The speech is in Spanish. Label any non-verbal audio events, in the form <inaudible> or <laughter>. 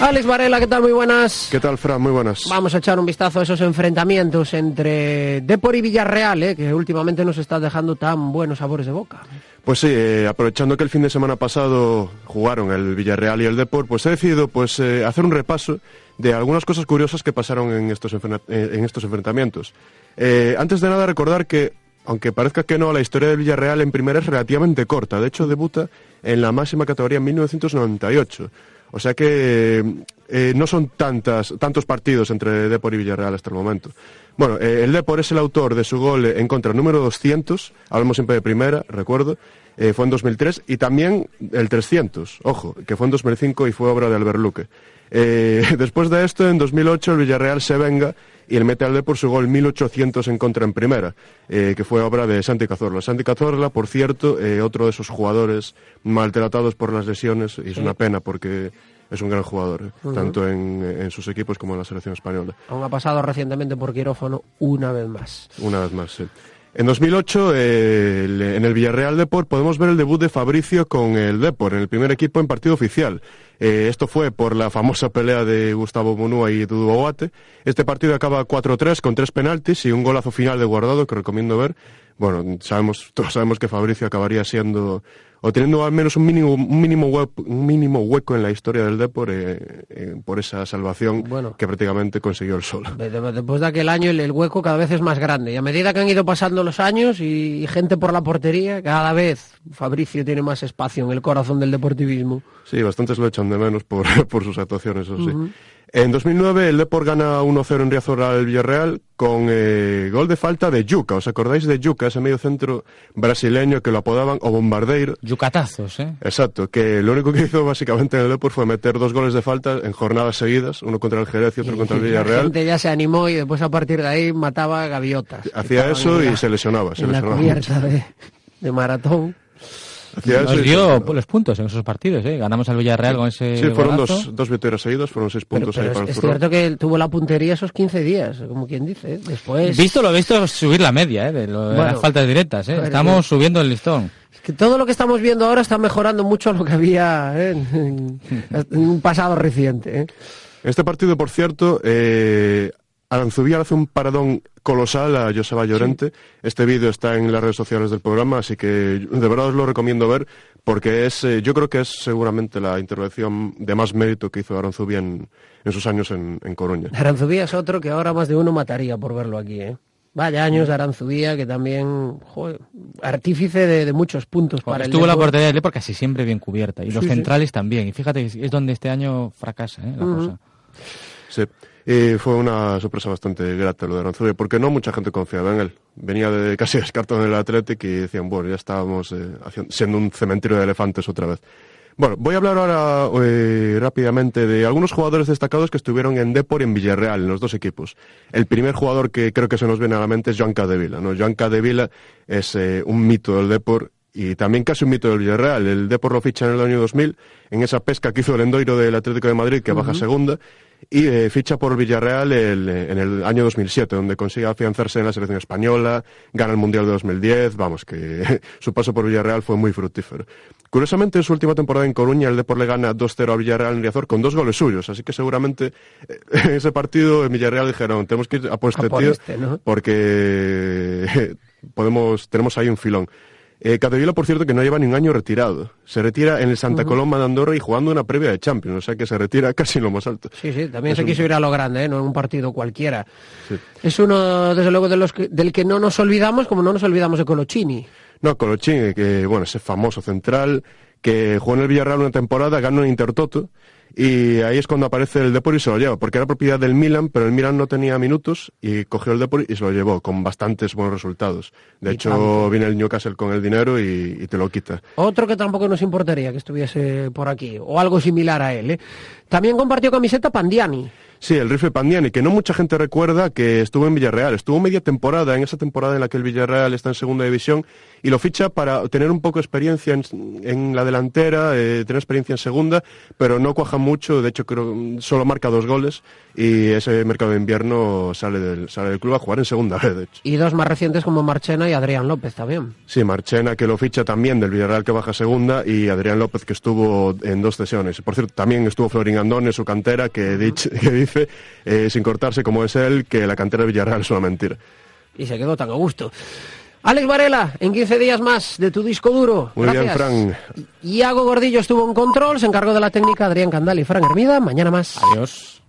Alex Varela, ¿qué tal? Muy buenas. ¿Qué tal, Fran? Muy buenas. Vamos a echar un vistazo a esos enfrentamientos entre Depor y Villarreal, ¿eh? que últimamente nos está dejando tan buenos sabores de boca. Pues sí, eh, aprovechando que el fin de semana pasado jugaron el Villarreal y el Depor, pues he decidido pues, eh, hacer un repaso de algunas cosas curiosas que pasaron en estos, en estos enfrentamientos. antes de nada, recordar que aunque parezca que no, la historia del Villarreal en primera es relativamente corta. De hecho, debuta en la máxima categoría en 1998. O sea que eh, no son tantas, tantos partidos entre Depor y Villarreal hasta el momento. Bueno, eh, el Depor es el autor de su gol en contra número 200, hablamos siempre de primera, recuerdo, eh, fue en 2003, y también el 300, ojo, que fue en 2005 y fue obra de Albert Luque. Eh, <laughs> después de esto, en 2008, el Villarreal se venga y el mete al Depor su gol 1800 en contra en primera, eh, que fue obra de Santi Cazorla. Santi Cazorla, por cierto, otro de esos jugadores maltratados por las lesiones, y es una pena porque es un gran jugador, ¿eh? tanto en, sus equipos como en la selección española. Aún ha pasado recientemente por quirófano una vez más. Una vez más, sí. En 2008, en el Villarreal Deport, podemos ver el debut de Fabricio con el Deport, en el primer equipo en partido oficial. Eh, esto fue por la famosa pelea de Gustavo Munua y Dudu Oate. Este partido acaba 4-3 con tres penaltis y un golazo final de guardado que recomiendo ver. Bueno, sabemos, <laughs> todos sabemos que Fabricio acabaría siendo o teniendo al menos un mínimo, mínimo, hueco en la historia del deporte eh, eh, por esa salvación que prácticamente consiguió el Sol. Después de aquel año el, hueco cada vez es más grande y a medida que han ido pasando los años y, gente por la portería, cada vez Fabricio tiene más espacio en el corazón del deportivismo. Sí, bastantes lo echan de menos por, <laughs> sus actuaciones, eso sí. En 2009 el Depor gana 1-0 en Riazor al Villarreal con eh, gol de falta de Yuca. ¿Os acordáis de Yuca, ese medio centro brasileño que lo apodaban o bombardeiro? Yucatazos, ¿eh? Exacto, que lo único que hizo básicamente en el Depor fue meter dos goles de falta en jornadas seguidas, uno contra el Jerez y otro contra el Villarreal. La gente ya se animó y después a partir de ahí mataba gaviotas. Hacía eso y se lesionaba, se en lesionaba. La cubierta de maratón. Nos dio los puntos en esos partidos, ¿eh? Ganamos al Villarreal con ese. Sí, fueron dos, dos, victorias seguidas, fueron seis puntos ahí para el el Es cierto que tuvo la puntería esos 15 días, como quien dice. ¿eh? Después. Visto lo visto, subir la media, ¿eh? De, las faltas directas, ¿eh? Estamos subiendo el listón. Es que todo lo que estamos viendo ahora está mejorando mucho lo que había en, un pasado reciente, Este partido, por cierto, eh, Aranzubía hace un paradón colosal a Joseba Llorente. Este vídeo está en las redes sociales del programa, así que de verdad os lo recomiendo ver porque es, eh, yo creo que es seguramente la intervención de más mérito que hizo Aranzubia en, sus años en, en, Coruña. Aranzubia es otro que ahora más de uno mataría por verlo aquí, ¿eh? Vaya años de Aranzubía, que también, joder, artífice de, muchos puntos para estuvo la portería porque casi siempre bien cubierta, y los centrales también, y fíjate que es donde este año fracasa ¿eh? la cosa. Sí. Y fue una sorpresa bastante grata lo de Aranzuri, porque no mucha gente confiaba en él. Venía de casi <laughs> descartado en el Atlético y decían, bueno, ya estábamos eh, haciendo, siendo un cementerio de elefantes otra vez. Bueno, voy a hablar ahora eh, rápidamente de algunos jugadores destacados que estuvieron en Depor y en Villarreal, en los dos equipos. El primer jugador que creo que se nos viene a la mente es Joan Cadevila. ¿no? Joan Cadevila es eh, un mito del Depor y también casi un mito del Villarreal. El Depor lo ficha en el año 2000, en esa pesca que hizo el Endoiro del Atlético de Madrid, que baja segunda, y eh, ficha por Villarreal eh, en el año 2007, donde consigue afianzarse en la selección española, gana el Mundial de 2010, vamos, que <laughs> su paso por Villarreal fue muy fructífero. Curiosamente, en su última temporada en Coruña, el Depor le gana 2-0 a Villarreal en Riazor con dos goles suyos, así que seguramente eh, <laughs> en ese partido en Villarreal dijeron, tenemos que ir a tío, este, porque <laughs> podemos, tenemos ahí un filón. Eh, por cierto, que no lleva ni un año retirado. Se retira en el Santa Coloma de Andorra y jugando una previa de Champions, o sea que se retira <laughs> casi en lo más alto. Sí, sí, también se quiso ir a lo grande, ¿eh? no en un partido cualquiera. Es uno, desde luego, de del que no nos olvidamos, como no nos olvidamos de Colochini. No, Colochini, que bueno, ese famoso central que jugó en el Villarreal una temporada, ganó en Intertoto y ahí es cuando aparece el Depor y se lo lleva, porque era propiedad del Milan, pero el Milan no tenía minutos y cogió el Depor y se lo llevó con bastantes buenos resultados. De hecho, viene el Newcastle con el dinero y, te lo quita. Otro que tampoco nos importaría que estuviese por aquí, o algo similar a él. ¿eh? También compartió camiseta Pandiani. Sí, el rifle Pandiani, que no mucha gente recuerda que estuvo en Villarreal. Estuvo media temporada, en esa temporada en la que el Villarreal está en segunda división, y lo ficha para tener un poco de experiencia en, la delantera, eh, tener experiencia en segunda, pero no cuajan mucho, de hecho creo solo marca dos goles y ese mercado de invierno sale del, sale del club a jugar en segunda vez, hecho. Y dos más recientes como Marchena y Adrián López también. Sí, Marchena que lo ficha también del Villarreal que baja segunda y Adrián López que estuvo en dos sesiones. Por cierto, también estuvo Florin Andón en su cantera que, dice, que dice, eh, sin cortarse como es él, que la cantera de Villarreal es una mentira. Y se quedó tan a gusto. Alex Varela, en 15 días más de tu disco duro. Gracias. bien, Iago Gordillo estuvo en control, se encargó de la técnica Adrián Candal y Fran Hermida. Mañana más. Adiós.